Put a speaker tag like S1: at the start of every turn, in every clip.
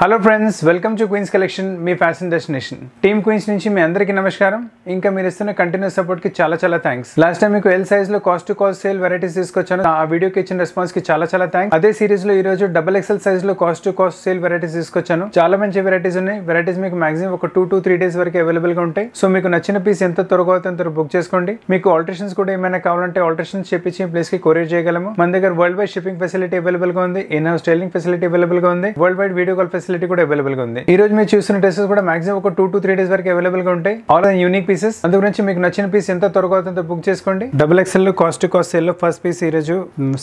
S1: hello friends welcome to queens collection మీ fashion destination team queens నుంచి మీ అందరికీ నమస్కారం ఇంకా మీరు ఇస్తున్న కంటిన్యూస్ కి చాలా చాలా థ్యాంక్స్ లాస్ట్ టైం మీకు ఎల్ సైజ్ లో cost to cost sale varieties తీసుకొచ్చాను ఆ వీడియోకి ఇచ్చిన రెస్పాన్స్ కి చాలా చాలా థ్యాంక్స్ అదే సిరీస్ లో ఈ రోజు డబల్ ఎక్సెల్ సైజ్ లో cost to cost sale varieties తీసుకొచ్చాను చాలా మంచి వెరైటీస్ ఉన్నాయి వెరైటీస్ మీకు మాక్సిమం ఒక టూ టు త్రీ డేస్ వరకు అవైలబుల్ గా ఉంటాయి సో మీకు నచ్చిన పీస్ ఎంత త్వరగా అవుతుంది త్వర బుక్ చేసుకోండి మీకు ఆల్టరేషన్స్ కూడా ఏమైనా కావాలంటే ఆల్టరేషన్స్ చేపించి ప్లేస్ కి కొరియర్ చేయగలము మన దగ్గర world wide shipping facility available గా ఉంది in house tailoring facility available గా ఉంది world wide video call facility కూడా అవైలబుల్ గా ఉంది ఈ రోజు మీరు చూసిన డ్రెస్సెస్ కూడా మాక్సిమం ఒక టూ టు త్రీ డేస్ వరకు అవైలబుల్ గా ఉంటాయి ఆల్ అండ్ యూనిక్ పీసెస్ అందు గురించి మీకు నచ్చిన పీస్ ఎంత త్వరగా అవుతుందో బుక్ చేసుకోండి double XL cost cost sale first piece ఈ రోజు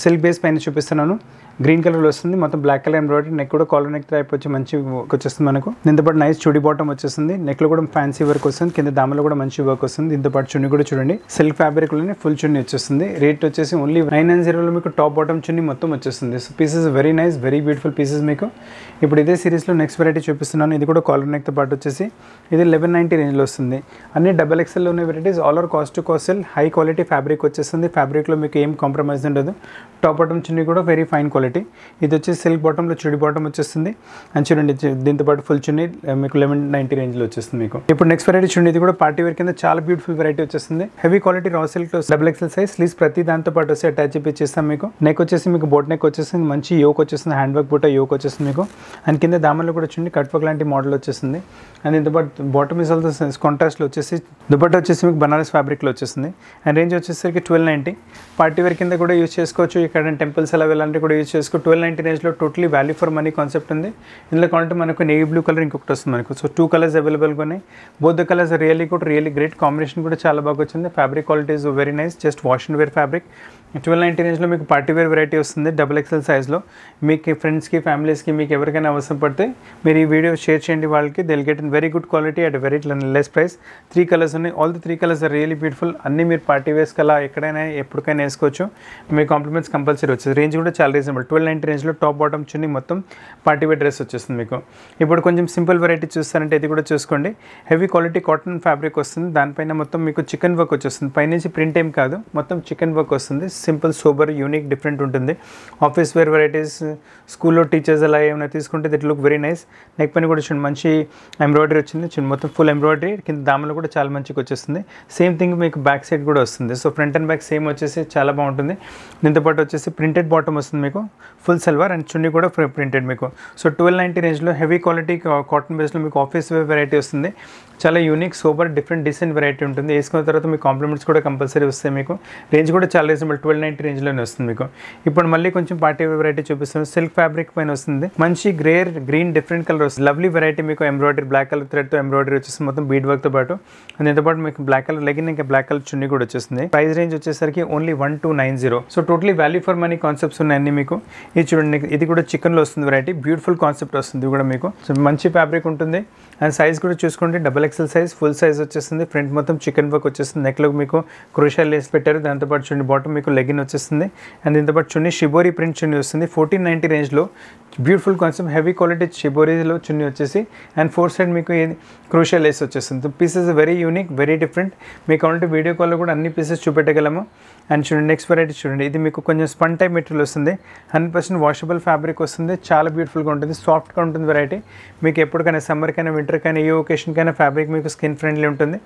S1: సిల్క్ బేస్ పైన చూపిస్తున్నాను గ్రీన్ కలర్ లో వస్తుంది మొత్తం బ్లాక్ కలర్ ఎంబ్రాయిడరీ నెక్ కూడా కాలర్ నెక్ టైప్ వచ్చి మంచి వర్క్ వచ్చేస్తుంది మనకు దీంతోపాటు నైస్ చుడి బాటమ్ వచ్చేస్తుంది నెక్ లో కూడా ఫ్యాన్సీ వర్క్ వస్తుంది కింద దామలో కూడా మంచి వర్క్ వస్తుంది పాటు చున్ని కూడా చూడండి సిల్క్ ఫ్యాబ్రిక్ లోనే ఫుల్ చున్ని వచ్చేస్తుంది రేట్ వచ్చేసి ఓన్లీ నైన్ నైన్ జీరోలో మీకు టాప్ బాటమ్ చున్ని మొత్తం వచ్చేస్తుంది so pieces very nice very beautiful pieces మీకు ఇప్పుడు ఇదే సిరీస్ సిరీస్లో నెక్స్ట్ వెరైటీ చూపిస్తున్నాను ఇది కూడా కాలర్ నెక్తో పాటు వచ్చేసి ఇది లెవెన్ నైంటీ రేంజ్లో వస్తుంది అన్ని డబల్ ఎక్సెల్లో ఉన్న varieties all are cost to cost high quality fabric వచ్చేస్తుంది ఫ్యాబ్రిక్లో మీకు ఏం కాంప్రమైజ్ ఉండదు టాప్ బాటమ్ చున్నీ కూడా వెరీ ఫైన్ క్వాలిటీ ఇది వచ్చేసి సిల్క్ బాటంలో చుడి బాటం వచ్చేస్తుంది అండ్ చూడండి పాటు ఫుల్ చున్నీ మీకు లెవెన్ నైంటీ రేంజ్లో వచ్చేస్తుంది మీకు ఇప్పుడు నెక్స్ట్ వెరైటీ చూడండి ఇది కూడా పార్టీ వేర్ కింద చాలా బ్యూటిఫుల్ వెరైటీ వచ్చేస్తుంది heavy quality raw silk double XL size sleeves ప్రతి దాంతో పాటు వచ్చి అటాచ్ ఇచ్చేస్తాం మీకు నెక్ వచ్చేసి మీకు బోట్ నెక్ వచ్చేసింది మంచి యోక్ వచ్చేస్తుంది హ్యాండ్ వర్క్ బోట యోక్ వచ్చేస్తుంది మీకు అండ్ కింద దామన్లో కూడా చూడండి కట్పక్ లాంటి మోడల్ వచ్చేసింది అండ్ ఇంతపాటు బాటమ్ ఇస్ ఆల్సో కాంట్రాస్ట్లో వచ్చేసి దుపట్టా వచ్చేసి మీకు బనారస్ ఫ్యాబ్రిక్లో వచ్చేసింది అండ్ రేంజ్ వచ్చేసరికి ట్వెల్వ్ నైంటీ పార్టీ వేర్ కింద కూడా యూజ్ చేసుకోవచ్చు ఇక్కడ టెంపుల్స్ అలా వెళ్ళాలంటే కూడా యూజ్ చేసుకో ట్వెల్వ్ నైంటీ రేంజ్లో totally value for money concept ఉంది ఇందులో కావాలంటే మనకు నేవీ బ్లూ కలర్ ఇంకొకటి వస్తుంది మనకు సో టూ కలర్స్ అవైలబుల్గా ఉన్నాయి బోత్ కలర్స్ రియల్లీ కూడా రియల్లీ గ్రేట్ కాంబినేషన్ కూడా చాలా బాగా వచ్చింది fabric quality is very nice just wash and wear fabric twelve ninety రేంజ్లో మీకు పార్టీ వేర్ వెరైటీ వస్తుంది డబుల్ ఎక్సెల్ సైజ్లో మీకు ఫ్రెండ్స్కి ఫ్యామిలీస్కి మీకు ఎవరికైనా అవసరం పడితే మీరు ఈ వీడియో షేర్ చేయండి వాళ్ళకి they'll get in very good quality at very less price three colours ఉన్నాయి all the three colours are really beautiful అన్నీ మీరు పార్టీ వేస్ కల ఎక్కడైనా ఎప్పటికైనా వేసుకోవచ్చు మీ కాంప్లిమెంట్స్ కంపల్సరీ వచ్చేది రేంజ్ కూడా చాలా రీజనబుల్ ట్వెల్వ్ నైంటీ రేంజ్లో టాప్ బాటమ్ చున్ని మొత్తం పార్టీ వేర్ డ్రెస్ వచ్చేస్తుంది మీకు ఇప్పుడు కొంచెం సింపుల్ వెరైటీ చూస్తారంటే ఇది కూడా చూసుకోండి హెవీ క్వాలిటీ కాటన్ ఫ్యాబ్రిక్ వస్తుంది దానిపైన మొత్తం మీకు చికెన్ వర్క్ వచ్చేస్తుంది పైనుంచి ప్రింట్ ఏం కాదు మొత్తం చికెన్ వర్క్ వస్తుంది సింపుల్ సోబర్ యూనిక్ డిఫరెంట్ ఉంటుంది ఆఫీస్ వేర్ వెరైటీస్ స్కూల్లో టీచర్స్ అలా ఏమైనా తీసుకుంటే it look very nice neck పైన కూడా చిన్న మంచి ఎంబ్రాయిడరీ వచ్చింది చిన్న మొత్తం ఫుల్ ఎంబ్రాయిడరీ కింద దామలు కూడా చాలా మంచిగా వచ్చేస్తుంది సేమ్ థింగ్ మీకు బ్యాక్ సైడ్ కూడా వస్తుంది so front and back same వచ్చేసి చాలా బాగుంటుంది దీంతోపాటు వచ్చేసి ప్రింటెడ్ బాటమ్ వస్తుంది మీకు ఫుల్ సిల్వర్ అండ్ చున్నీ కూడా ప్రింటెడ్ మీకు సో ట్వెల్వ్ నైంటీ రేంజ్లో హెవీ క్వాలిటీ కాటన్ బేస్లో మీకు ఆఫీస్ వేర్ వెరైటీ వస్తుంది చాలా unique super different decent variety ఉంటుంది వేసుకున్న తర్వాత మీకు కాంప్లిమెంట్స్ కూడా కంపల్సరీ వస్తాయి మీకు రేంజ్ కూడా చాలా రీజనబుల్ ట్వెల్వ్ ట్వెల్వ్ రేంజ్ లోనే వస్తుంది మీకు ఇప్పుడు మళ్ళీ కొంచెం పార్టీ వెరైటీ చూపిస్తాం సిల్క్ ఫ్యాబ్రిక్ పైన వస్తుంది మంచి గ్రే గ్రీన్ డిఫరెంట్ కలర్ వస్తుంది లవ్లీ వెరైటీ మీకు ఎంబ్రాయిడరీ బ్లాక్ కలర్ తో ఎంబ్రాయిడరీ వచ్చేసి మొత్తం బీడ్ తో పాటు దీంతో పాటు మీకు బ్లాక్ కలర్ లెగిన్ ఇంకా బ్లాక్ కలర్ చున్నీ కూడా వచ్చేస్తుంది ప్రైస్ రేంజ్ వచ్చేసరికి only one two nine zero so totally value for money concepts ఉన్నాయి మీకు ఇది చూడండి ఇది కూడా చికెన్ లో వస్తుంది వెరైటీ బ్యూటిఫుల్ కాన్సెప్ట్ వస్తుంది కూడా మీకు సో మంచి ఫ్యాబ్రిక్ ఉంటుంది అండ్ సైజ్ కూడా చూసుకుంటే double XL size full size వచ్చేస్తుంది ఫ్రంట్ మొత్తం చికెన్ వర్క్ వచ్చేస్తుంది నెక్లో మీకు క్రోషా వేసి పెట్టారు దాంతోపాటు చూడండి బాటం మీకు లెగిన్ వచ్చేస్తుంది అండ్ దీంతో పాటు చున్నీ షిబోరీ ప్రింట్ చున్నీ వస్తుంది ఫోర్టీన్ నైంటీ రేంజ్లో బ్యూటిఫుల్ కొంచెం హెవీ క్వాలిటీ షిబోరీలో చున్నీ వచ్చేసి అండ్ ఫోర్ సైడ్ మీకు క్రూషియల్ లేస్ వచ్చేస్తుంది pieces very unique very different మీకు కావాలంటే వీడియో కాల్లో కూడా అన్ని పీసెస్ చూపెట్టగలము అండ్ చూడండి నెక్స్ట్ వెరైటీ చూడండి ఇది మీకు కొంచెం స్పన్ టైప్ మెటీరియల్ వస్తుంది హండ్రెడ్ పర్సెంట్ వాషబుల్ ఫ్యాబ్రిక్ వస్తుంది చాలా బ్యూటిఫుల్గా ఉంటుంది సాఫ్ట్గా ఉంటుంది వెరైటీ మీకు ఎప్పటికైనా సమ్మర్కైనా వింటర్కైనా ఏ ఒకేషన్కైనా ఫ్యాబ్రిక్ మీకు స్కిన్ ఫ్రెండ్లీ ఉంటుంది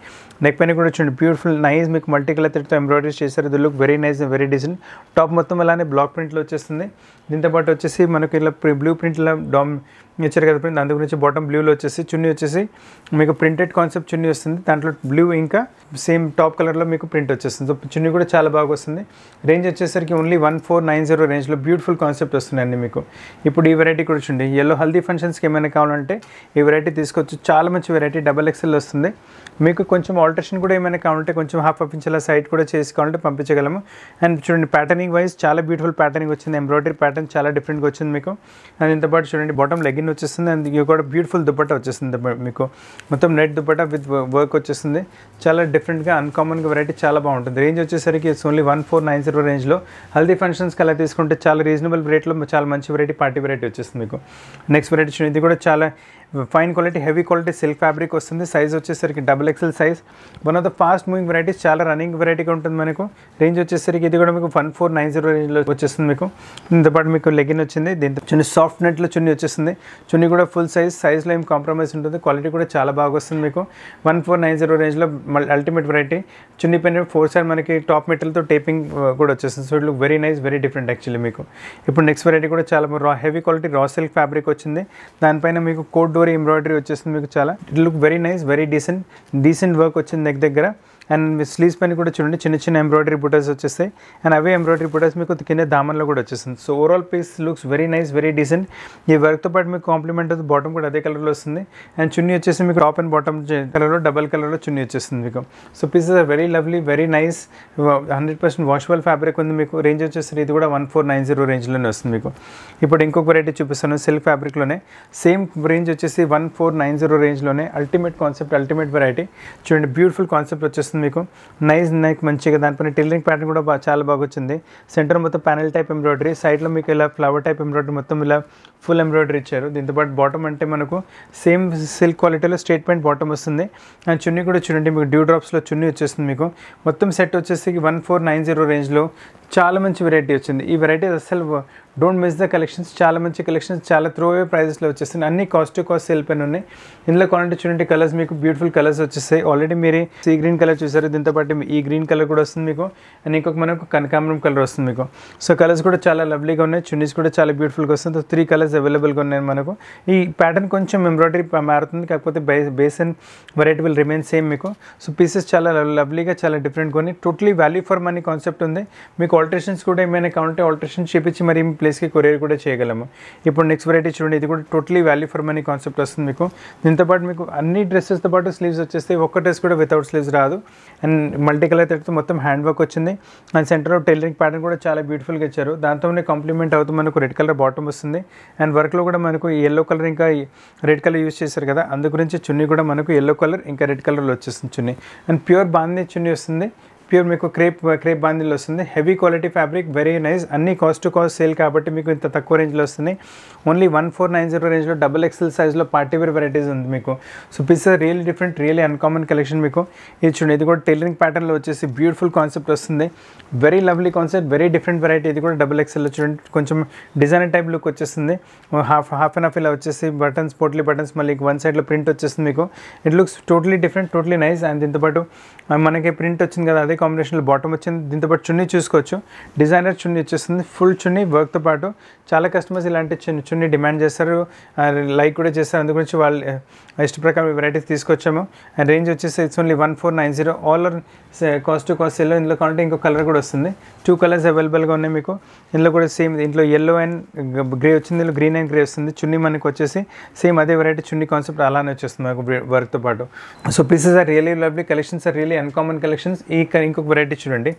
S1: నెక్ పైన కూడా చూడండి బ్యూటిఫుల్ నైస్ మీకు మల్టీ కలర్ థ్రెడ్తో ఎంబ్రాయిడరీ చేశారు ఇది look very nice very design top మొత్తం అలానే బ్లాక్ ప్రింట్లో వచ్చేస్తుంది దీంతోపాటు వచ్చేసి మనకి ఇలా బ్లూ ప్రింట్లో డామ్ ఇచ్చారు కదా ప్రింట్ అందు గురించి బాటమ్ బ్లూలో వచ్చేసి చున్నీ వచ్చేసి మీకు ప్రింటెడ్ కాన్సెప్ట్ చున్నీ వస్తుంది దాంట్లో బ్లూ ఇంకా సేమ్ టాప్ కలర్లో మీకు ప్రింట్ వచ్చేస్తుంది సో చున్నీ కూడా చాలా బాగా వస్తుంది రేంజ్ వచ్చేసరికి only one four nine zero రేంజ్లో బ్యూటిఫుల్ కాన్సెప్ట్ వస్తుందండి మీకు ఇప్పుడు ఈ వెరైటీ కూడా చూడండి ఎల్లో హల్దీ ఫంక్షన్స్కి ఏమైనా కావాలంటే ఈ వెరైటీ తీసుకొచ్చు చాలా మంచి వెరైటీ డబల్ ఎక్స్ఎల్ వస్తుంది మీకు కొంచెం ఆల్టరేషన్ కూడా ఏమైనా కావాలంటే కొంచెం హాఫ్ హాఫ్ ఇంచెల సైట్ కూడా చేసుకోవాలంటే పంపించగలము అండ్ చూడండి ప్యాటర్నింగ్ వైజ్ చాలా బ్యూటిఫుల్ ప్యాటర్నింగ్ వచ్చింది ఎంబ్రాయిడరీ ప్యాటర్న్ చాలా డిఫరెంట్గా వచ్చింది మీకు అండ్ ఇంతపాటు చూడండి బాటమ్ లెగ్గిన్ ప్లెయిన్ వచ్చేస్తుంది అండ్ ఇది కూడా బ్యూటిఫుల్ దుపట్టా వచ్చేస్తుంది మీకు మొత్తం నెట్ దుపట్టా విత్ వర్క్ వచ్చేస్తుంది చాలా డిఫరెంట్గా అన్కామన్గా వెరైటీ చాలా బాగుంటుంది రేంజ్ వచ్చేసరికి it's only one four nine zero రేంజ్లో హల్దీ ఫంక్షన్స్కి అలా తీసుకుంటే చాలా రీజనబుల్ రేట్లో చాలా మంచి వెరైటీ పార్టీ వెరైటీ వచ్చేస్తుంది మీకు నెక్స్ట్ వెరైటీ ఇది కూడా చాలా fine quality heavy quality silk fabric వస్తుంది సైజ్ వచ్చేసరికి double XL size one of the fast moving varieties చాలా రన్నింగ్ వెరైటీగా ఉంటుంది మనకు రేంజ్ వచ్చేసరికి ఇది కూడా మీకు వన్ ఫోర్ నైన్ జీరో రేంజ్లో వచ్చేస్తుంది మీకు దీంతోపాటు మీకు లెగిన్ వచ్చింది దీంతో చున్ని సాఫ్ట్ నెట్లో చున్ని వచ్చేస్తుంది చున్ని కూడా ఫుల్ సైజ్ సైజ్లో ఏం కాంప్రమైజ్ ఉంటుంది క్వాలిటీ కూడా చాలా బాగా వస్తుంది మీకు వన్ ఫోర్ నైన్ జీరో రేంజ్లో అల్టిమేట్ వెరైటీ చున్ని పైన ఫోర్ సైడ్ మనకి టాప్ మెటల్తో టేపింగ్ కూడా వచ్చేస్తుంది so it look very nice very different actually మీకు ఇప్పుడు నెక్స్ట్ వెరైటీ కూడా చాలా raw heavy quality raw silk fabric వచ్చింది దానిపైన మీకు కోడ్ వరకు ఎంబ్రాయిడరీ వచ్చేసింది మీకు చాలా it look very nice very decent decent work వచ్చింది నెక్ దగ్గర అండ్ మీ స్లీవ్స్ పైన కూడా చూడండి చిన్న చిన్న ఎంబ్రాయిడరీ బుటర్స్ వచ్చేస్తాయి అండ్ అవే ఎంబ్రాయిడరీ బుటర్స్ మీకు కింద దామన్లో కూడా వచ్చేస్తుంది so overall piece looks very nice very decent ఈ వర్క్తో పాటు మీకు కాంప్లిమెంట్ అది బాటమ్ కూడా అదే కలర్లో వస్తుంది అండ్ చున్నీ వచ్చేసి మీకు టాప్ అండ్ బాటమ్ కలర్లో డబల్ కలర్లో చున్నీ వచ్చేస్తుంది మీకు so pieces are very lovely very nice hundred percent washable fabric ఉంది మీకు రేంజ్ వచ్చేస్తుంది ఇది కూడా వన్ ఫోర్ నైన్ జీరో రేంజ్లోనే వస్తుంది మీకు ఇప్పుడు ఇంకొక వెరైటీ చూపిస్తాను సిల్క్ ఫ్యాబ్రిక్లోనే సేమ్ రేంజ్ వచ్చేసి వన్ ఫోర్ నైన్ జీరో రేంజ్లోనే అల్టిమేట్ కాన్సెప్ట్ అల్టిమేట్ వెరైటీ చూడండి బ్యూటిఫుల్ కాన్సెప్ట్ వచ్చేస్తుంది వస్తుంది మీకు నైస్ నెక్ మంచిగా దానిపైన టైలరింగ్ ప్యాటర్న్ కూడా చాలా బాగా వచ్చింది సెంటర్ మొత్తం ప్యానెల్ టైప్ ఎంబ్రాయిడరీ సైడ్లో మీకు ఇలా ఫ్లవర్ టైప్ ఎంబ్రాయిడరీ మొత్తం ఇలా ఫుల్ ఎంబ్రాయిడరీ ఇచ్చారు దీంతోపాటు బాటమ్ అంటే మనకు సేమ్ సిల్క్ క్వాలిటీలో స్ట్రేట్ ప్యాంట్ బాటమ్ వస్తుంది అండ్ చున్నీ కూడా చూడండి మీకు డ్యూ డ్రాప్స్లో చున్నీ వచ్చేస్తుంది మీకు మొత్తం సెట్ వచ్చేసి వన్ ఫోర్ నైన్ జీరో రేంజ్లో చాలా మంచి వెరైటీ వచ్చింది ఈ వెరైటీ అసలు డోంట్ మిస్ ద కలెక్షన్స్ చాలా మంచి కలెక్షన్స్ చాలా త్రో అవే ప్రైజెస్లో వచ్చేస్తుంది అన్ని కాస్ట్ కాస్ట్ సేల్ పైన ఉన్నాయి ఇందులో క్వాలిటీ చూడండి కలర్స్ మీకు బ్యూటిఫుల్ కలర్స్ వచ్చేస్తాయి ఆల్రెడీ మీరు సీ గ్రీన్ కలర్ చూసారు దీంతో పాటు ఈ గ్రీన్ కలర్ కూడా వస్తుంది మీకు అండ్ ఇంకొక మనకు కనకాంబరం కలర్ వస్తుంది మీకు సో కలర్స్ కూడా చాలా లవ్లీగా ఉన్నాయి చున్నీస్ కూడా చాలా బ్యూటిఫుల్గా వస్తుంది త్రీ కలర్స్ అవైలబుల్గా ఉన్నాయి మనకు ఈ ప్యాటర్న్ కొంచెం ఎంబ్రాయిడరీ మారుతుంది కాకపోతే by base and variety will remain same మీకు సో పీసెస్ చాలా లవ్లీగా చాలా డిఫరెంట్గా ఉన్నాయి totally value for money concept ఉంది మీకు ఆల్టరేషన్స్ కూడా ఏమైనా కావాలంటే ఆల్టరేషన్ చేపించి మరి మీ ప్లేస్కి కొరియర్ కూడా చేయగలము ఇప్పుడు నెక్స్ట్ వెరైటీ చూడండి ఇది కూడా totally value for money concept వస్తుంది మీకు దీంతో పాటు మీకు అన్ని డ్రెస్సెస్తో పాటు స్లీవ్స్ వచ్చేస్తే ఒక్క డ్రెస్ కూడా వితౌట్ స్లీవ్స్ రాదు అండ్ మల్టీ కలర్ థ్రెడ్తో మొత్తం హ్యాండ్ వర్క్ వచ్చింది అండ్ సెంటర్లో టైలరింగ్ ప్యాటర్న్ కూడా చాలా బ్యూటిఫుల్గా ఇచ్చారు దాంతోనే కాంప్లిమెంట్ అవుతూ మనకు రెడ్ కలర్ బాటమ్ వస్తుంది అండ్ వర్క్లో కూడా మనకు ఎల్లో కలర్ ఇంకా రెడ్ కలర్ యూస్ చేశారు కదా అందు గురించి చున్నీ కూడా మనకు ఎల్లో కలర్ ఇంకా రెడ్ కలర్లో వచ్చేస్తుంది చున్నీ అండ్ ప్యూర్ బాగానే చున్నీ వస్తుంది ప్యూర్ మీకు క్రేప్ క్రేప్ బాందిల్ వస్తుంది heavy quality fabric very nice అన్ని కాస్ట్ టు కాస్ట్ సేల్ కాబట్టి మీకు ఇంత తక్కువ రేంజ్లో వస్తుంది only one four nine zero రేంజ్లో డబుల్ ఎక్స్ఎల్ సైజ్లో పార్టీ వేర్ వెరైటీస్ ఉంది మీకు so piece real different real uncommon collection మీకు ఇది చూడండి ఇది కూడా టైలరింగ్ ప్యాటర్న్లో వచ్చేసి బ్యూటిఫుల్ కాన్సెప్ట్ వస్తుంది very lovely concept very different variety ఇది కూడా డబుల్ ఎక్స్ఎల్ చూడండి కొంచెం డిజైనర్ టైప్ లుక్ వచ్చేస్తుంది హాఫ్ హాఫ్ అండ్ హాఫ్ ఇలా వచ్చేసి బటన్స్ పోట్లీ బటన్స్ మళ్ళీ వన్ సైడ్లో ప్రింట్ వచ్చేస్తుంది మీకు it looks totally different totally nice and దీంతోపాటు మనకి ప్రింట్ వచ్చింది కదా అదే కాంబినేషన్లో బాటమ్ వచ్చింది దీంతో పాటు చున్నీ చూసుకోవచ్చు డిజైనర్ చున్నీ వచ్చేస్తుంది ఫుల్ చున్నీ వర్క్తో పాటు చాలా కస్టమర్స్ ఇలాంటి చున్నీ చున్నీ డిమాండ్ చేస్తారు లైక్ కూడా చేస్తారు అందుగురించి వాళ్ళు ఇష్ట ప్రకారం వెరైటీస్ తీసుకొచ్చాము అండ్ రేంజ్ వచ్చేసి it's only one four nine zero all over cost to cost yellow ఇందులో కావాలంటే ఇంకో కలర్ కూడా వస్తుంది టూ కలర్స్ అవైలబుల్గా ఉన్నాయి మీకు ఇందులో కూడా సేమ్ ఇంట్లో ఎల్లో అండ్ గ్రే వచ్చింది ఇందులో గ్రీన్ అండ్ గ్రే వస్తుంది చున్నీ మనకి వచ్చేసి సేమ్ అదే వెరైటీ చున్నీ కాన్సెప్ట్ అలానే వచ్చేస్తుంది మాకు వర్క్తో పాటు so pieces are really lovely collections are really uncommon collections ఈ ఇంకొక వెరైటీ చూడండి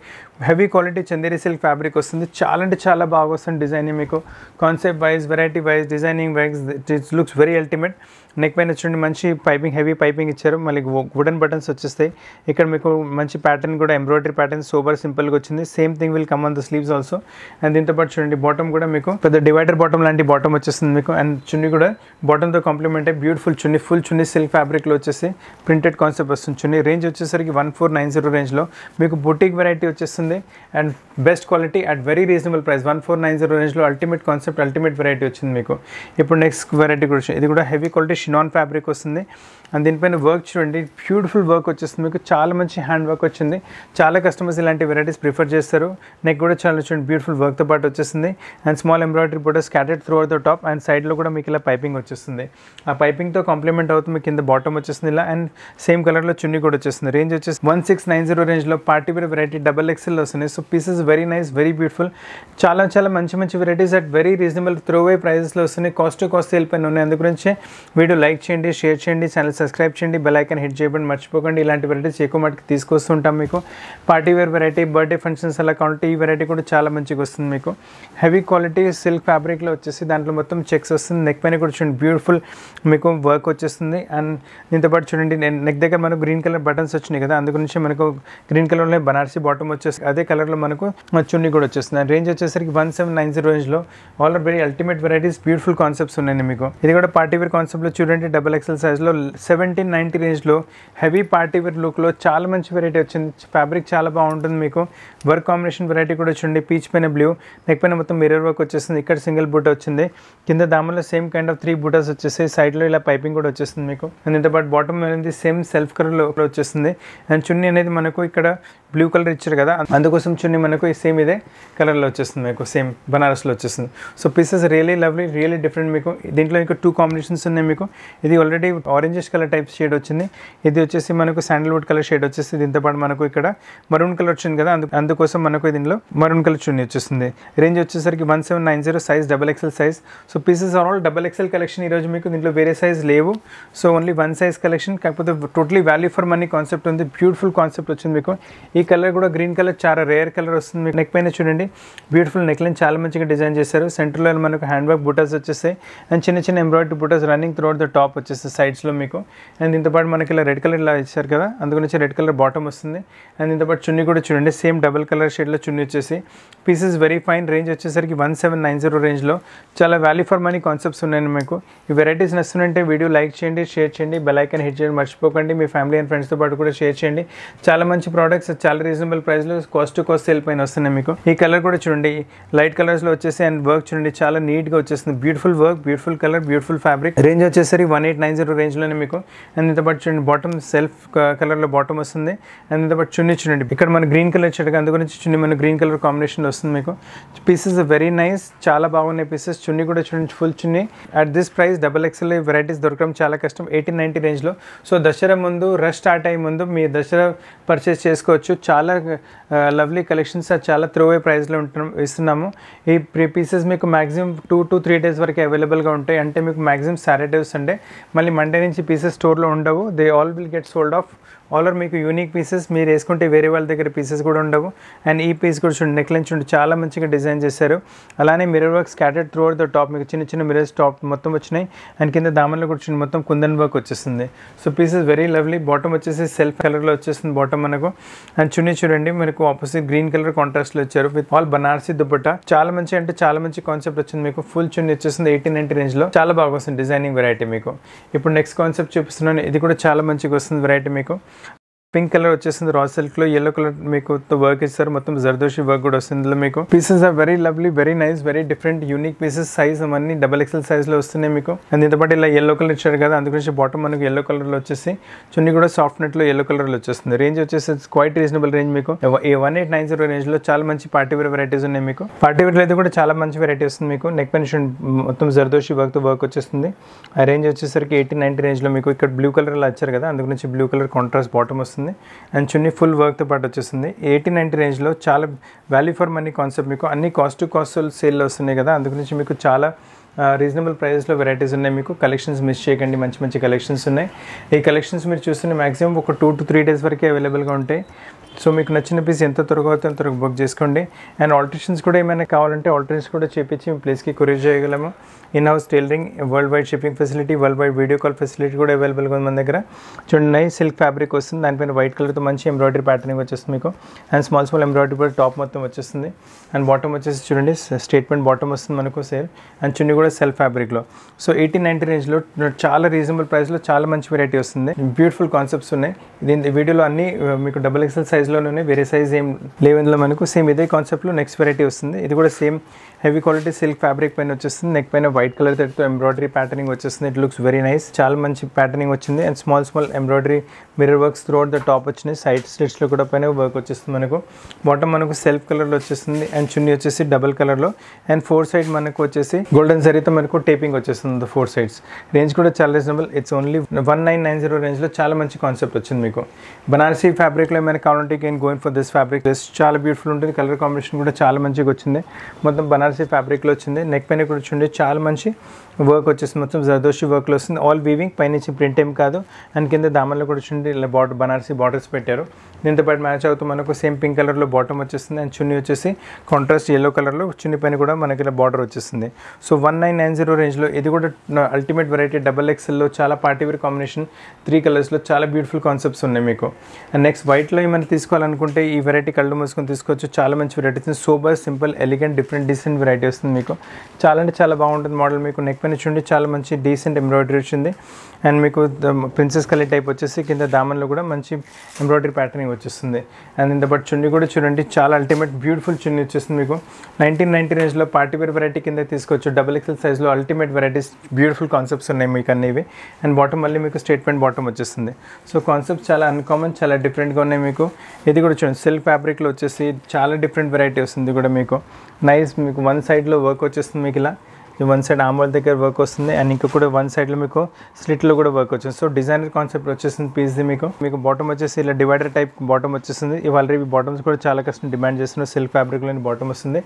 S1: heavy quality Chanderi silk fabric వస్తుంది చాలా అంటే చాలా బాగా వస్తుంది డిజైనింగ్ మీకు concept wise variety wise designing wise it's looks very ultimate neck పైన చూడండి మంచి పైపింగ్ హెవీ పైపింగ్ ఇచ్చారు మళ్ళీ వుడెన్ బటన్స్ వచ్చేస్తాయి ఇక్కడ మీకు మంచి ప్యాటర్న్ కూడా ఎంబ్రాయిడరీ ప్యాటర్న్ సూపర్ సింపుల్గా వచ్చింది same thing will come on the sleeves also and దీంతో పాటు చూడండి బాటమ్ కూడా మీకు పెద్ద డివైడర్ బాటమ్ లాంటి బాటమ్ వచ్చేస్తుంది మీకు అండ్ చున్నీ కూడా బాటమ్తో కాంప్లిమెంట్ అయ్యి బ్యూటిఫుల్ చున్నీ ఫుల్ చున్నీ సిల్క్ ఫ్యాబ్రిక్లో వచ్చేసి ప్రింటెడ్ కాన్సెప్ట్ వస్తుంది చున్నీ రేంజ్ వచ్చేసరికి వన్ ఫోర్ నైన్ జీరో రేంజ్లో మీకు బొటీక్ వెరైటీ వచ్చేస్తుంది and best quality at very reasonable price one four nine zero రేంజ్లో అల్టిమేట్ కాన్సెప్ట్ అల్టిమేట్ వెరైటీ వచ్చింది మీకు ఇప్పుడు నెక్స్ట్ వెరైటీ కూడా ఇది కూడా హెవీ క్వాలిటీ షినాన్ ఫ్యాబ్రిక్ వస్తుంది అండ్ దీనిపైన వర్క్ చూడండి బ్యూటిఫుల్ వర్క్ వచ్చేస్తుంది మీకు చాలా మంచి హ్యాండ్ వర్క్ వచ్చింది చాలా కస్టమర్స్ ఇలాంటి వెరైటీస్ ప్రిఫర్ చేస్తారు నెక్ కూడా చాలా చూడండి బ్యూటిఫుల్ వర్క్తో పాటు వచ్చేసింది and small embroidery border scattered throughout the top and సైడ్లో కూడా మీకు ఇలా పైపింగ్ వచ్చేస్తుంది ఆ పైపింగ్తో కాంప్లిమెంట్ అవుతుంది మీకు కింద బాటమ్ వచ్చేస్తుంది ఇలా అండ్ సేమ్ కలర్లో చున్నీ కూడా వచ్చేస్తుంది రేంజ్ వచ్చేసి వన్ సిక్స్ నైన్ జీరో రేంజ్లో party wear variety double XL వస్తున్నాయి so pieces very nice very beautiful చాలా చాలా మంచి మంచి varieties at very reasonable throwaway ప్రైజెస్లో వస్తున్నాయి కాస్ట్ కాస్ట్ వెళ్ళిపోయిన ఉన్నాయి అందు గురించి వీడియో లైక్ చేయండి షేర్ చేయండి ఛానల్ సబ్స్క్రైబ్ చేయండి బెల్ ఐకన్ హిట్ చేయబడి మర్చిపోకండి ఇలాంటి వెరైటీస్ ఎక్కువ మటుకు తీసుకొస్తుంటాం మీకు party wear variety birthday functions అలా కాబట్టి ఈ వెరైటీ కూడా చాలా మంచిగా వస్తుంది మీకు హెవీ క్వాలిటీ సిల్క్ ఫ్యాబ్రిక్లో వచ్చేసి దాంట్లో మొత్తం చెక్స్ వస్తుంది నెక్ పైన కూడా చూడండి బ్యూటిఫుల్ మీకు వర్క్ వచ్చేస్తుంది అండ్ దీంతో పాటు చూడండి నెక్ దగ్గర మనకు గ్రీన్ కలర్ బటన్స్ వచ్చినాయి కదా అందు గురించి మనకు గ్రీన్ కలర్ కలర్లో బనారసీ బాటమ్ వచ్చేసి అదే కలర్లో మనకు చున్నీ కూడా వచ్చేస్తుంది రేంజ్ వచ్చేసరికి వన్ సెవెన్ నైన్ జీరో రేంజ్లో all are very ultimate varieties beautiful concepts ఉన్నాయి మీకు ఇది కూడా పార్టీ వేర్ కాన్సెప్ట్లో చూడండి డబల్ ఎక్సెల్ సైజ్లో seventeen range range heavy party wear లుక్లో చాలా మంచి వెరైటీ వచ్చింది ఫ్యాబ్రిక్ చాలా బాగుంటుంది మీకు వర్క్ కాంబినేషన్ వెరైటీ కూడా చూడండి పీచ్ పైన బ్లూ నెక్ పైన మొత్తం మిర్రర్ వర్క్ వచ్చేస్తుంది ఇక్కడ సింగిల్ బూట వచ్చింది కింద దామలో సేమ్ కైండ్ ఆఫ్ త్రీ బూటాస్ వచ్చేసి సైడ్లో ఇలా పైపింగ్ కూడా వచ్చేస్తుంది మీకు అండ్ ఇంత పాటు బాటమ్ అనేది సేమ్ సెల్ఫ్ కలర్లో వచ్చేస్తుంది అండ్ చున్నీ అనేది మనకు ఇక్కడ బ్లూ కలర్ ఇచ్చారు కదా అందుకోసం చున్నీ మనకు సేమ్ ఇదే కలర్లో వచ్చేస్తుంది మీకు సేమ్ బనారస్లో వచ్చేస్తుంది so pieces really lovely really different మీకు దీంట్లో ఇంకా టూ కాంబినేషన్స్ ఉన్నాయి మీకు ఇది already oranges colour type shade వచ్చింది ఇది వచ్చేసి మనకు శాండల్వుడ్ కలర్ షేడ్ వచ్చేసి దీంతో పాటు మనకు ఇక్కడ మరూన్ కలర్ వచ్చింది కదా అందుకోసం మనకు దీనిలో మరూన్ కలర్ చున్నీ వచ్చేస్తుంది రేంజ్ వచ్చేసరికి one seven nine zero size double XL size so pieces are all double XL collection ఈరోజు మీకు దీంట్లో వేరే సైజ్ లేవు so only one size collection కాకపోతే totally value for money concept ఉంది బ్యూటిఫుల్ కాన్సెప్ట్ వచ్చింది మీకు ఈ కలర్ కూడా గ్రీన్ కలర్ చాలా రేర్ కలర్ వస్తుంది మీకు నెక్ పైన చూడండి బ్యూటిఫుల్ నెక్లైన్ చాలా మంచిగా డిజైన్ చేశారు సెంటర్లో మనకు హ్యాండ్ బ్యాగ్ బుటాస్ వచ్చేస్తాయి అండ్ చిన్న చిన్న ఎంబ్రాయిడరీ బుటాస్ రన్నింగ్ త్రూఅవుట్ ద టాప్ వచ్చేస్తాయి సైడ్స్లో మీకు అండ్ దీంతోపాటు మనకి ఇలా రెడ్ కలర్ ఇలా ఇచ్చారు కదా అందుకని రెడ్ కలర్ బాటమ్ వస్తుంది అండ్ దీంతోపాటు చున్నీ కూడా చూడండి సేమ్ డబుల్ కలర్ షేడ్లో చున్నీ వచ్చేసి పీసెస్ వెరీ ఫైన్ రేంజ్ వచ్చేసరికి వన్ సెవెన్ నైన్ జీరో రేంజ్లో చాలా వాల్యూ ఫర్ మనీ కాన్సెప్ట్స్ ఉన్నాయి మీకు ఈ వెరైటీస్ నచ్చినంటే వీడియో లైక్ చేయండి షేర్ చేయండి బెల్ ఐకన్ హిట్ చేయండి మర్చిపోకండి మీ ఫ్యామిలీ అండ్ ఫ్రెండ్స్తో పాటు కూడా షేర్ చేయండి చాలా మంచి ప్రోడక్ట్ ప్రొడక్ట్స్ చాలా రీజనబుల్ ప్రైస్లో కాస్ట్ టు కాస్ట్ సేల్ పైన వస్తున్నాయి మీకు ఈ కలర్ కూడా చూడండి లైట్ కలర్స్లో వచ్చేసి అండ్ వర్క్ చూడండి చాలా నీట్గా వచ్చేస్తుంది beautiful work beautiful colour beautiful fabric range వచ్చేసరి వన్ ఎయిట్ నైన్ జీరో రేంజ్లోనే మీకు అండ్ ఇంతపాటు చూడండి బాటమ్ సెల్ఫ్ కలర్లో బాటమ్ వస్తుంది అండ్ ఇంతపాటు చున్నీ చూడండి ఇక్కడ మన గ్రీన్ కలర్ చెట్టు అందు గురించి చున్నీ మన గ్రీన్ కలర్ కాంబినేషన్లో వస్తుంది మీకు పీసెస్ వెరీ నైస్ చాలా బాగున్నాయి పీసెస్ చున్నీ కూడా చూడండి full chunni at this price double XL varieties దొరకడం చాలా కష్టం ఎయిటీన్ నైంటీ రేంజ్లో సో దసరా ముందు రష్ స్టార్ట్ అయ్యే ముందు మీ దసరా పర్చేస్ చేసుకుని తీసుకోవచ్చు చాలా లవ్లీ కలెక్షన్స్ చాలా త్రో అయ్యే ప్రైస్లో ఉంటున్నాం ఇస్తున్నాము ఈ ప్రీ పీసెస్ మీకు maximum two to three days వరకు అవైలబుల్గా ఉంటాయి అంటే మీకు మ్యాక్సిమం సాటర్డే సండే మళ్ళీ మండే నుంచి పీసెస్ స్టోర్లో ఉండవు they all will get sold off all are మీకు యూనిక్ పీసెస్ మీరు వేసుకుంటే వేరే వాళ్ళ దగ్గర పీసెస్ కూడా ఉండవు అండ్ ఈ పీస్ కూడా చూడండి నెక్లెన్స్ చూడండి చాలా మంచిగా డిజైన్ చేశారు అలానే mirror work scattered through the top మీకు చిన్న చిన్న మిర్రర్స్ టాప్ మొత్తం వచ్చినాయి అండ్ కింద దామన్లో కూడా చూడండి మొత్తం కుందన్ వర్క్ వచ్చేస్తుంది so pieces very lovely bottom వచ్చేసి సెల్ఫ్ కలర్లో వచ్చేస్తుంది బాటమ్ మనకు అండ్ చున్నీ చూడండి మనకు ఆపోజిట్ గ్రీన్ కలర్ కాంట్రాస్ట్లో వచ్చారు విత్ ఆల్ బనార్సీ దుపట్టా చాలా మంచి అంటే చాలా మంచి కాన్సెప్ట్ వచ్చింది మీకు ఫుల్ చున్నీ వచ్చేస్తుంది ఎయిటీన్ నైన్టీ రేంజ్లో చాలా బాగా వస్తుంది డిజైనింగ్ వెరైటీ మీకు ఇప్పుడు నెక్స్ట్ కాన్సెప్ట్ చూపిస్తున్నాను ఇది కూడా చాలా మంచిగా వస్తుంది వెరైటీ మీకు పింక్ కలర్ వచ్చేసింది రా సిల్క్ లో ఎల్లో కలర్ మీకు వర్క్ ఇస్తారు మొత్తం జర్దోషి వర్క్ కూడా వస్తుంది ఇందులో మీకు pieces are very lovely very nice very different unique pieces size అన్ని డబల్ ఎక్సెల్ సైజ్ లో వస్తున్నాయి మీకు అండ్ దీంతోపాటు ఇలా ఎల్లో కలర్ ఇచ్చారు కదా అందుకని బాటమ్ మనకు ఎల్లో కలర్ లో వచ్చేసి చున్నీ కూడా సాఫ్ట్ నెట్ లో ఎల్లో కలర్ లో వచ్చేస్తుంది రేంజ్ వచ్చేసి క్వైట్ రీజనబుల్ రేంజ్ మీకు ఈ one eight nine zero range లో చాలా మంచి పార్టీ వేర్ వెరైటీస్ ఉన్నాయి మీకు పార్టీ వేర్ అయితే కూడా చాలా మంచి వెరైటీ వస్తుంది మీకు నెక్ పెన్షన్ మొత్తం జర్దోషి వర్క్ తో వర్క్ వచ్చేస్తుంది ఆ రేంజ్ వచ్చేసరికి ఎయిటీ నైన్టీ రేంజ్ లో మీకు ఇక్కడ బ్లూ కలర్ లో వచ్చారు కదా అందుకని బ్లూ కలర్ కాంట్రాస్ట్ బాటమ్ వస్తుంది వచ్చేసింది అండ్ చున్నీ ఫుల్ వర్క్తో పాటు వచ్చేస్తుంది ఎయిటీ నైంటీ రేంజ్లో చాలా వాల్యూ ఫర్ మనీ కాన్సెప్ట్ మీకు అన్ని కాస్ట్ టు కాస్ట్ సేల్ వస్తున్నాయి కదా అందుగురించి మీకు చాలా రీజనబుల్ ప్రైజెస్లో వెరైటీస్ ఉన్నాయి మీకు కలెక్షన్స్ మిస్ చేయకండి మంచి మంచి కలెక్షన్స్ ఉన్నాయి ఈ కలెక్షన్స్ మీరు చూస్తున్న మ్యాక్సిమం ఒక టూ టు త్రీ డేస్ వరకే అవైలబుల్గా ఉంటాయి సో మీకు నచ్చిన పీస్ ఎంత త్వరగా అవుతుందో త్వరగా బుక్ చేసుకోండి అండ్ ఆల్టరేషన్స్ కూడా ఏమైనా కావాలంటే ఆల్టరేషన్స్ కూడా చేపించి మీ ప్లేస్కి కొరియర్ చేయగలము in house tailoring world wide shipping facility world wide video call facility కూడా అవైలబుల్గా ఉంది మన దగ్గర చూడండి నై సిల్క్ ఫ్యాబ్రిక్ వస్తుంది దానిపైన వైట్ కలర్తో మంచి ఎంబ్రాయిడరీ ప్యాటర్నింగ్ వచ్చేస్తుంది మీకు అండ్ స్మాల్ స్మాల్ ఎంబ్రాయిడరీ కూడా టాప్ మొత్తం వచ్చేస్తుంది అండ్ బాటమ్ వచ్చేసి చూడండి స్టేట్మెంట్ బాటమ్ వస్తుంది మనకు సేల్ అండ్ చున్నీ కూడా సెల్ఫ్ ఫ్యాబ్రిక్లో సో ఎయిటీన్ నైన్టీ రేంజ్లో చాలా రీజనబుల్ ప్రైస్లో చాలా మంచి వెరైటీ వస్తుంది బ్యూటిఫుల్ కాన్సెప్ట్స్ ఉన్నాయి దీని వీడియోలో అన్ని మీకు డబుల్ ఎక్సెల్ సైజ్ సైజ్లోనే వేరే సైజ్ ఏం లేవు మనకు సేమ్ ఇదే కాన్సెప్ట్లో నెక్స్ట్ వెరైటీ వస్తుంది ఇది కూడా same heavy quality silk fabric పైన వచ్చేస్తుంది నెక్ పైన వైట్ కలర్ తో ఎంబ్రాయిడరీ ప్యాటర్నింగ్ వచ్చేస్తుంది ఇట్ లుక్స్ వెరీ నైస్ చాలా మంచి ప్యాటర్నింగ్ వచ్చింది and small small embroidery mirror works throughout the top వచ్చినాయి సైడ్ స్లిట్స్లో కూడా పైన వర్క్ వచ్చేస్తుంది మనకు బాటం మనకు సెల్ఫ్ కలర్లో వచ్చేస్తుంది అండ్ చున్నీ వచ్చేసి డబుల్ కలర్లో అండ్ ఫోర్ సైడ్ మనకు వచ్చేసి గోల్డెన్ సరీతో మనకు టేపింగ్ వచ్చేస్తుంది ఫోర్ సైడ్స్ రేంజ్ కూడా చాలా reasonable it's only one nine nine zero రేంజ్లో చాలా మంచి కాన్సెప్ట్ వచ్చింది మీకు బనారసీ ఫ్యాబ్రిక్లో ఏమైనా కావాలంటే not again going for this fabric dress చాలా బ్యూటిఫుల్ ఉంటుంది కలర్ కాంబినేషన్ కూడా చాలా మంచిగా వచ్చింది మొత్తం బనారసీ ఫ్యాబ్రిక్లో వచ్చింది నెక్ పైన కూడా చూడండి చాలా మంచి వర్క్ వచ్చేసి మొత్తం జర్దోషి వర్క్లో వస్తుంది ఆల్ వీవింగ్ పైనుంచి ప్రింట్ ఏం కాదు అండ్ కింద దామన్లో కూడా చుండి ఇలా బాటర్ బనారసి బార్డర్స్ పెట్టారు దీంతో పాటు మ్యాచ్ అవుతూ మనకు సేమ్ పింక్ కలర్లో బాటమ్ వచ్చేస్తుంది అండ్ చున్నీ వచ్చేసి కాంట్రాస్ట్ ఎల్లో కలర్లో చున్నీ పైన కూడా మనకి ఇలా బార్డర్ వచ్చేస్తుంది so one nine nine zero రేంజ్లో ఇది కూడా అల్టిమేట్ వెరైటీ డబల్ ఎక్స్ఎల్లో చాలా పార్టీవేర్ కాంబినేషన్ త్రీ కలర్స్లో చాలా బ్యూటిఫుల్ కాన్సెప్ట్స్ ఉన్నాయి మీకు అండ్ నెక్స్ట్ వైట్లో ఏమైనా తీసుకోవాలనుకుంటే ఈ వెరైటీ కళ్ళు మూసుకొని తీసుకోవచ్చు చాలా మంచి variety sober simple elegant different decent variety వస్తుంది మీకు చాలా అంటే చాలా బాగుంటుంది మోడల్ మీకు నెక్ పైన చూడండి చాలా మంచి డీసెంట్ ఎంబ్రాయిడరీ వచ్చింది అండ్ మీకు ప్రిన్సెస్ కలర్ టైప్ వచ్చేసి కింద దామన్లో కూడా మంచి ఎంబ్రాయిడరీ ప్యాటర్నింగ్ వచ్చేస్తుంది అండ్ ఇంత బట్ చున్నీ కూడా చూడండి చాలా అల్టిమేట్ బ్యూటిఫుల్ చున్నీ వచ్చేస్తుంది మీకు నైన్టీన్ నైన్టీ రేంజ్లో పార్టీవేర్ వెరైటీ కింద తీసుకొచ్చు డబుల్ ఎక్సెల్ సైజ్లో అల్టిమేట్ వెరైటీస్ బ్యూటిఫుల్ కాన్సెప్ట్స్ ఉన్నాయి మీకు అనేవి అండ్ బాటం మళ్ళీ మీకు స్టేట్మెంట్ బాటం వచ్చేస్తుంది సో కాన్సెప్ట్ చాలా అన్కామన్ చాలా డిఫరెంట్గా ఉన్నాయి మీకు ఇది కూడా చూడండి సిల్క్ ఫ్యాబ్రిక్లో వచ్చేసి చాలా డిఫరెంట్ వెరైటీ వస్తుంది కూడా మీకు నైస్ మీకు వన్ సైడ్లో వర్క్ వచ్చేస్తుంది మీకు ఇలా వన్ సైడ్ ఆమోల్ దగ్గర వర్క్ వస్తుంది అండ్ ఇంకా కూడా వన్ సైడ్లో మీకు స్లిట్లో కూడా వర్క్ వచ్చింది సో డిజైనర్ కాన్సెప్ట్ వచ్చేసింది పీస్ది మీకు మీకు బాటమ్ వచ్చేసి ఇలా డివైడర్ టైప్ బాటమ్ వచ్చేసింది ఇవాళ ఇవి బాటమ్స్ కూడా చాలా కష్టం డిమాండ్ చేస్తున్న సిల్క్ ఫ్యాబ్రిక్లో బాటమ్ వస్తుంది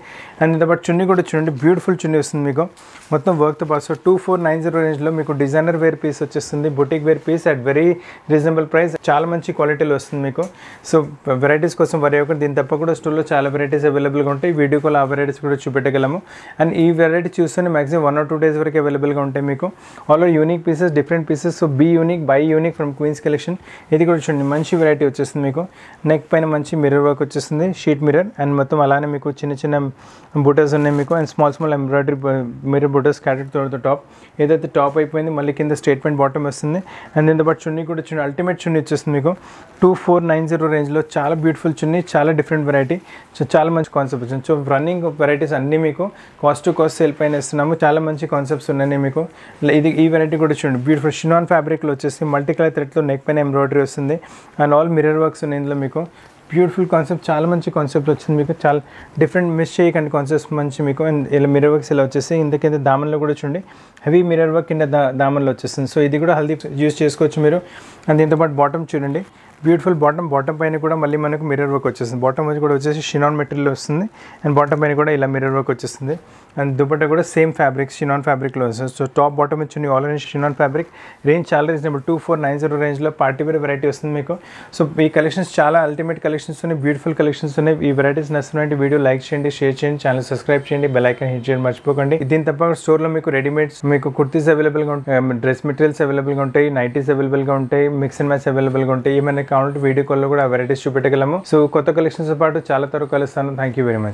S1: అండ్ పాటు చున్నీ కూడా చూడండి బ్యూటిఫుల్ చున్నీ వస్తుంది మీకు మొత్తం వర్క్తో పాటు so two four nine zero రేంజ్లో మీకు డిజైనర్ వేర్ పీస్ వచ్చేస్తుంది boutique wear piece at very reasonable price చాలా మంచి క్వాలిటీలో వస్తుంది మీకు సో వెరైటీస్ కోసం వరే ఒకటి దీని తప్ప కూడా స్టోర్లో చాలా వెరైటీస్ అవైలబుల్గా ఉంటాయి వీడియో కాల్ ఆ వెరైటీస్ కూడా చూపెట్టగలము అండ్ ఈ వెరైటీ చూస్తేనే maximum one or two days వరకు అవైలబుల్గా ఉంటాయి మీకు all unique pieces different pieces so be unique by unique from Queens collection ఇది కూడా చూడండి మంచి వెరైటీ వచ్చేస్తుంది మీకు నెక్ పైన మంచి మిర్రర్ వర్క్ వచ్చేస్తుంది షీట్ మిర్రర్ అండ్ మొత్తం అలానే మీకు చిన్న చిన్న బూటర్స్ ఉన్నాయి మీకు and small small embroidery mirror బూటర్స్ క్యాటర్ తోడతో టాప్ ఏదైతే టాప్ అయిపోయింది మళ్ళీ కింద స్టేట్మెంట్ బాటమ్ వస్తుంది అండ్ దీంతో పాటు చున్నీ కూడా చూడండి అల్టిమేట్ చున్నీ వచ్చేస్తుంది మీకు టూ ఫోర్ నైన్ జీరో రేంజ్లో చాలా బ్యూటిఫుల్ చున్నీ చాలా డిఫరెంట్ వెరైటీ సో చాలా మంచి కాన్సెప్ట్ వచ్చింది సో రన్నింగ్ వెరైటీస్ అన్నీ మీకు కాస్ట్ టు కాస్ట్ సేల్ పైన ఇస్తున్నాము ఏమో చాలా మంచి కాన్సెప్ట్స్ ఉన్నాయి మీకు ఇది ఈ వెరైటీ కూడా చూడండి బ్యూటిఫుల్ షినాన్ ఫ్యాబ్రిక్లో వచ్చేసి మల్టీ కలర్ థ్రెడ్లో నెక్ పైన ఎంబ్రాయిడరీ వస్తుంది అండ్ ఆల్ మిర్రర్ వర్క్స్ ఉన్నాయి ఇందులో మీకు బ్యూటిఫుల్ కాన్సెప్ట్ చాలా మంచి కాన్సెప్ట్ వచ్చింది మీకు చాలా డిఫరెంట్ మిస్ చేయకండి కాన్సెప్ట్స్ మంచి మీకు అండ్ ఇలా మిరర్ వర్క్స్ ఇలా వచ్చేసి ఇంతకైతే దామన్లో కూడా చూడండి హెవీ మిరర్ వర్క్ కింద దా దామన్లో వచ్చేస్తుంది సో ఇది కూడా హల్దీ యూస్ చేసుకోవచ్చు మీరు అండ్ దీంతోపాటు బాటమ్ చూడండి బ్యూటిఫుల్ బాటమ్ బాటమ్ పైన కూడా మళ్ళీ మనకు మిర్రర్ వర్క్ వచ్చేస్తుంది బాటమ్ వచ్చి కూడా వచ్చేసి షినాన్ మెటీరియల్ వస్తుంది అండ్ బాటమ్ పైన కూడా ఇలా మిర్రర్ వర్క్ వచ్చేస్తుంది అండ్ దుపట్టా కూడా సేమ్ ఫ్యాబ్రిక్ షినాన్ ఫ్యాబ్రిక్లో వస్తుంది సో టాప్ బాటమ్ వచ్చింది all range chiffon fabric range చాలా reasonable two four nine zero రేంజ్లో పార్టీ వేర్ వెరైటీ వస్తుంది మీకు సో ఈ కలెక్షన్స్ చాలా అల్టిమేట్ కలెక్షన్స్ ఉన్నాయి బ్యూటిఫుల్ కలెక్షన్స్ ఉన్నాయి ఈ వెరైటీస్ నచ్చినటువంటి వీడియో లైక్ చేయండి షేర్ చేయండి ఛానల్ సబ్స్క్రైబ్ చేయండి బెల్ ఐకాన్ హిట్ చేయండి మర్చిపోకండి దీని తప్ప స్టోర్లో మీకు రెడీమేడ్స్ మీకు కుర్తీస్ అవైలబుల్గా ఉంటాయి డ్రెస్ మెటీరియల్స్ అవైలబుల్గా ఉంటాయి నైటీస్ అవైలబుల్గా ఉంటాయి మిక్స్ అండ్ మ్యాచ్ అవైలబుల్గా ఉంటాయి ఏమైనా కావాలంటే వీడియో కాల్లో కూడా వెరైటీస్ చూపెట్టగలము సో కొత్త కలెక్షన్స్ పాటు చాలా త్వరగా కలుస్తాను థ్యాంక్ యూ వెరీ మచ్